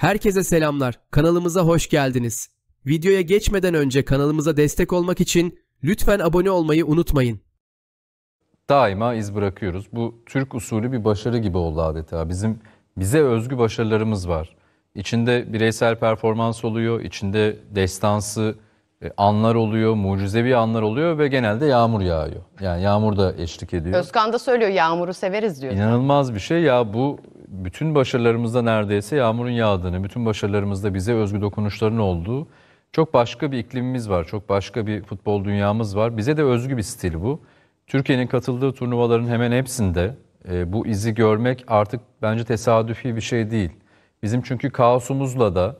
Herkese selamlar. Kanalımıza hoş geldiniz. Videoya geçmeden önce kanalımıza destek olmak için lütfen abone olmayı unutmayın. Daima iz bırakıyoruz. Bu Türk usulü bir başarı gibi oldu adeta. Bizim bize özgü başarılarımız var. İçinde bireysel performans oluyor, içinde destansı e, anlar oluyor, mucizevi anlar oluyor ve genelde yağmur yağıyor. Yani yağmur da eşlik ediyor. Özkan da söylüyor yağmuru severiz diyor. İnanılmaz bir şey ya bu bütün başarılarımızda neredeyse yağmurun yağdığını, bütün başarılarımızda bize özgü dokunuşların olduğu çok başka bir iklimimiz var, çok başka bir futbol dünyamız var. Bize de özgü bir stil bu. Türkiye'nin katıldığı turnuvaların hemen hepsinde e, bu izi görmek artık bence tesadüfi bir şey değil. Bizim çünkü kaosumuzla da,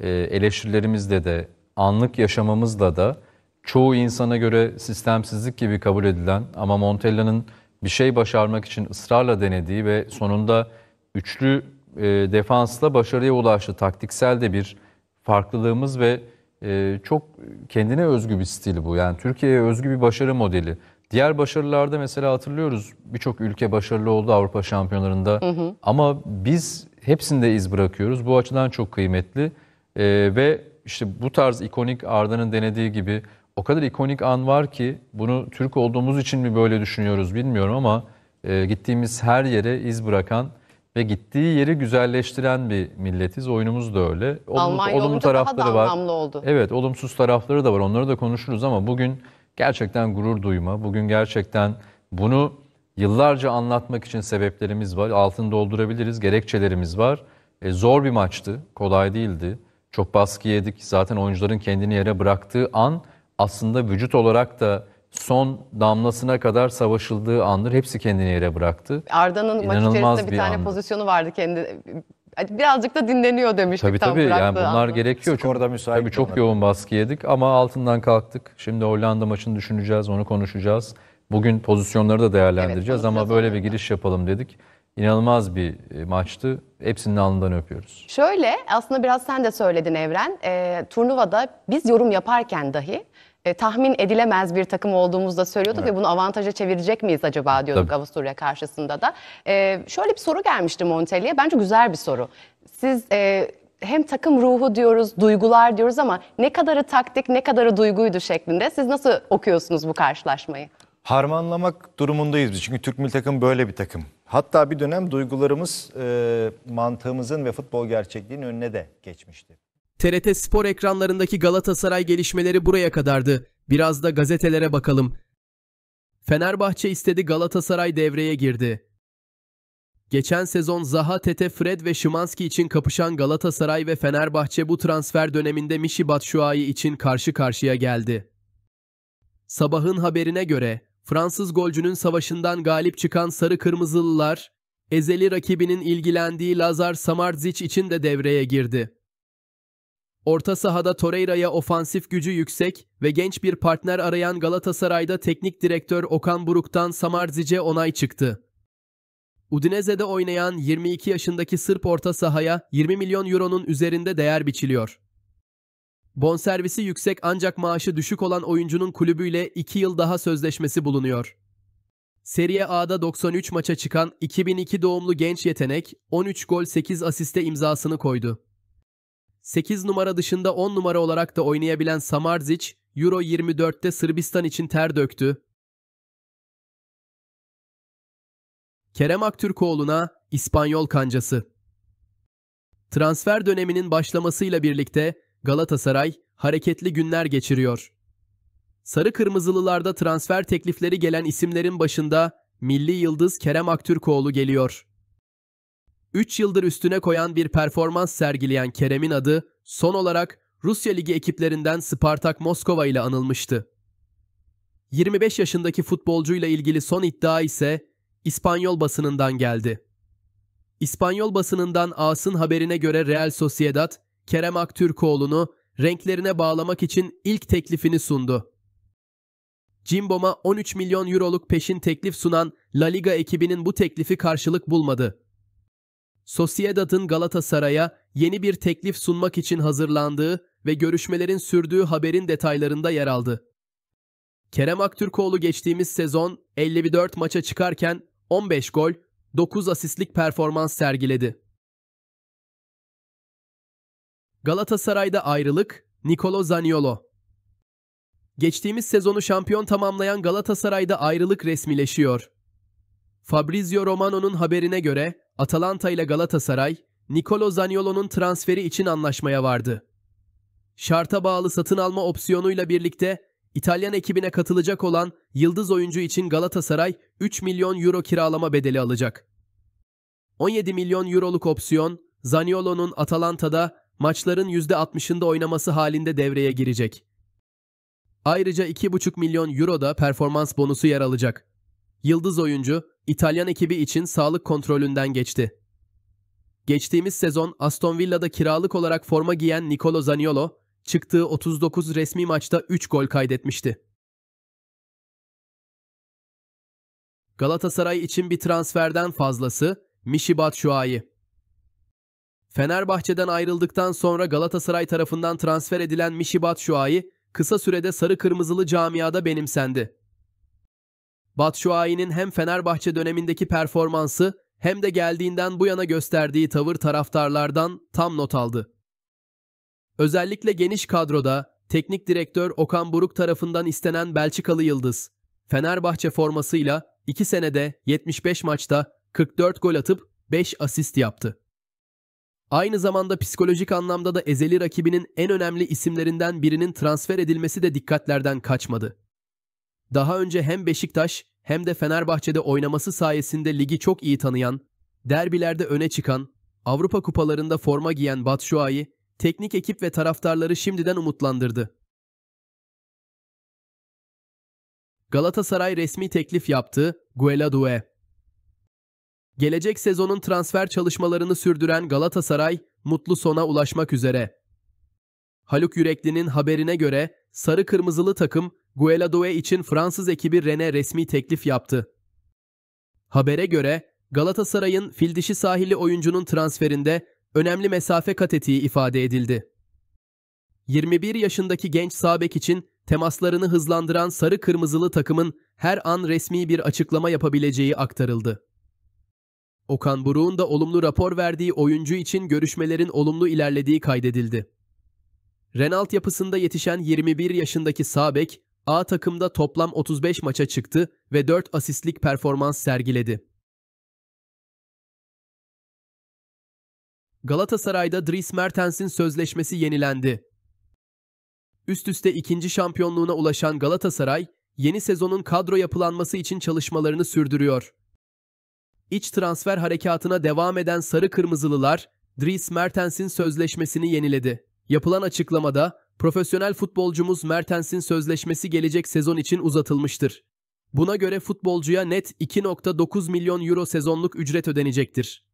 e, eleştirilerimizle de, anlık yaşamamızla da çoğu insana göre sistemsizlik gibi kabul edilen ama Montella'nın bir şey başarmak için ısrarla denediği ve sonunda üçlü e, defansla başarıya ulaştı. Taktiksel de bir farklılığımız ve e, çok kendine özgü bir stil bu. Yani Türkiye'ye özgü bir başarı modeli. Diğer başarılarda mesela hatırlıyoruz birçok ülke başarılı oldu Avrupa şampiyonlarında. Hı hı. Ama biz hepsinde iz bırakıyoruz. Bu açıdan çok kıymetli. E, ve işte bu tarz ikonik Arda'nın denediği gibi o kadar ikonik an var ki bunu Türk olduğumuz için mi böyle düşünüyoruz bilmiyorum ama e, gittiğimiz her yere iz bırakan ve gittiği yeri güzelleştiren bir milletiz. Oyunumuz da öyle. Olumlu, Almanya olumlu tarafları daha da var. oldu. Evet, olumsuz tarafları da var. Onları da konuşuruz ama bugün gerçekten gurur duyma. Bugün gerçekten bunu yıllarca anlatmak için sebeplerimiz var. Altını doldurabiliriz, gerekçelerimiz var. E, zor bir maçtı, kolay değildi. Çok baskı yedik. Zaten oyuncuların kendini yere bıraktığı an aslında vücut olarak da son damlasına kadar savaşıldığı andır. Hepsi kendini yere bıraktı. Arda'nın maç içerisinde bir, bir tane andı. pozisyonu vardı kendi birazcık da dinleniyor demiştik tabii, tam tabii. Yani bunlar anında. gerekiyor. Skorda müsait. Tabii çok yoğun baskı yedik ama altından kalktık. Şimdi Hollanda maçını düşüneceğiz, onu konuşacağız. Bugün pozisyonları da değerlendireceğiz evet, ama böyle bir giriş yapalım dedik. İnanılmaz bir e, maçtı. Hepsinin alnından öpüyoruz. Şöyle aslında biraz sen de söyledin Evren. E, turnuvada biz yorum yaparken dahi e, tahmin edilemez bir takım olduğumuzu da söylüyorduk evet. ve bunu avantaja çevirecek miyiz acaba diyorduk Tabii. Avusturya karşısında da. E, şöyle bir soru gelmişti Montelli'ye. Bence güzel bir soru. Siz e, hem takım ruhu diyoruz, duygular diyoruz ama ne kadarı taktik, ne kadarı duyguydu şeklinde. Siz nasıl okuyorsunuz bu karşılaşmayı? Harmanlamak durumundayız biz. Çünkü Türk milli takım böyle bir takım. Hatta bir dönem duygularımız e, mantığımızın ve futbol gerçekliğinin önüne de geçmişti. TRT spor ekranlarındaki Galatasaray gelişmeleri buraya kadardı. Biraz da gazetelere bakalım. Fenerbahçe istedi Galatasaray devreye girdi. Geçen sezon Zaha, Tete, Fred ve Şimanski için kapışan Galatasaray ve Fenerbahçe bu transfer döneminde Mişi Batshuayi için karşı karşıya geldi. Sabahın haberine göre Fransız golcünün savaşından galip çıkan Sarı Kırmızılılar, ezeli rakibinin ilgilendiği Lazar Samardzic için de devreye girdi. Orta sahada Torreira'ya ofansif gücü yüksek ve genç bir partner arayan Galatasaray'da teknik direktör Okan Buruk'tan Samardzic'e onay çıktı. Udinese'de oynayan 22 yaşındaki Sırp orta sahaya 20 milyon euronun üzerinde değer biçiliyor. Bonservisi yüksek ancak maaşı düşük olan oyuncunun kulübüyle 2 yıl daha sözleşmesi bulunuyor. Serie A'da 93 maça çıkan 2002 doğumlu genç yetenek 13 gol 8 asiste imzasını koydu. 8 numara dışında 10 numara olarak da oynayabilen Samarzic, Euro 24'te Sırbistan için ter döktü. Kerem Aktürkoğlu'na İspanyol kancası. Transfer döneminin başlamasıyla birlikte Galatasaray hareketli günler geçiriyor. Sarı Kırmızılılarda transfer teklifleri gelen isimlerin başında milli yıldız Kerem Aktürkoğlu geliyor. 3 yıldır üstüne koyan bir performans sergileyen Kerem'in adı son olarak Rusya Ligi ekiplerinden Spartak Moskova ile anılmıştı. 25 yaşındaki futbolcuyla ilgili son iddia ise İspanyol basınından geldi. İspanyol basınından As'ın haberine göre Real Sociedad, Kerem Aktürkoğlu'nu renklerine bağlamak için ilk teklifini sundu. Cimbom'a 13 milyon euroluk peşin teklif sunan La Liga ekibinin bu teklifi karşılık bulmadı. Sociedad'ın Galatasaray'a yeni bir teklif sunmak için hazırlandığı ve görüşmelerin sürdüğü haberin detaylarında yer aldı. Kerem Aktürkoğlu geçtiğimiz sezon 54 maça çıkarken 15 gol, 9 asistlik performans sergiledi. Galatasaray'da ayrılık Nicolo Zaniolo. Geçtiğimiz sezonu şampiyon tamamlayan Galatasaray'da ayrılık resmileşiyor. Fabrizio Romano'nun haberine göre Atalanta ile Galatasaray, Nicolo Zaniolo'nun transferi için anlaşmaya vardı. Şarta bağlı satın alma opsiyonuyla birlikte İtalyan ekibine katılacak olan yıldız oyuncu için Galatasaray 3 milyon euro kiralama bedeli alacak. 17 milyon euroluk opsiyon Zaniolo'nun Atalanta'da maçların %60'ında oynaması halinde devreye girecek. Ayrıca 2,5 milyon euro da performans bonusu yer alacak. Yıldız oyuncu İtalyan ekibi için sağlık kontrolünden geçti. Geçtiğimiz sezon Aston Villa'da kiralık olarak forma giyen Nicolo Zaniolo, çıktığı 39 resmi maçta 3 gol kaydetmişti. Galatasaray için bir transferden fazlası Mişi Batshuayi. Fenerbahçe'den ayrıldıktan sonra Galatasaray tarafından transfer edilen Mişi Batshuayi kısa sürede sarı kırmızılı camiada benimsendi. Batshuayi'nin hem Fenerbahçe dönemindeki performansı hem de geldiğinden bu yana gösterdiği tavır taraftarlardan tam not aldı. Özellikle geniş kadroda teknik direktör Okan Buruk tarafından istenen Belçikalı Yıldız, Fenerbahçe formasıyla 2 senede 75 maçta 44 gol atıp 5 asist yaptı. Aynı zamanda psikolojik anlamda da ezeli rakibinin en önemli isimlerinden birinin transfer edilmesi de dikkatlerden kaçmadı. Daha önce hem Beşiktaş hem de Fenerbahçe'de oynaması sayesinde ligi çok iyi tanıyan, derbilerde öne çıkan, Avrupa kupalarında forma giyen Batshuayi, teknik ekip ve taraftarları şimdiden umutlandırdı. Galatasaray resmi teklif yaptı Gueladue. Gelecek sezonun transfer çalışmalarını sürdüren Galatasaray mutlu sona ulaşmak üzere. Haluk Yürekli'nin haberine göre sarı kırmızılı takım Gueladoe için Fransız ekibi Ren'e resmi teklif yaptı. Habere göre Galatasaray'ın fildişi sahili oyuncunun transferinde önemli mesafe kat ettiği ifade edildi. 21 yaşındaki genç Sabek için temaslarını hızlandıran sarı kırmızılı takımın her an resmi bir açıklama yapabileceği aktarıldı. Okan Buruk'un da olumlu rapor verdiği oyuncu için görüşmelerin olumlu ilerlediği kaydedildi. Renault yapısında yetişen 21 yaşındaki Sabek, A takımda toplam 35 maça çıktı ve 4 asistlik performans sergiledi. Galatasaray'da Dries Mertens'in sözleşmesi yenilendi. Üst üste ikinci şampiyonluğuna ulaşan Galatasaray, yeni sezonun kadro yapılanması için çalışmalarını sürdürüyor. İç transfer harekatına devam eden Sarı Kırmızılılar, Dries Mertens'in sözleşmesini yeniledi. Yapılan açıklamada profesyonel futbolcumuz Mertens'in sözleşmesi gelecek sezon için uzatılmıştır. Buna göre futbolcuya net 2.9 milyon euro sezonluk ücret ödenecektir.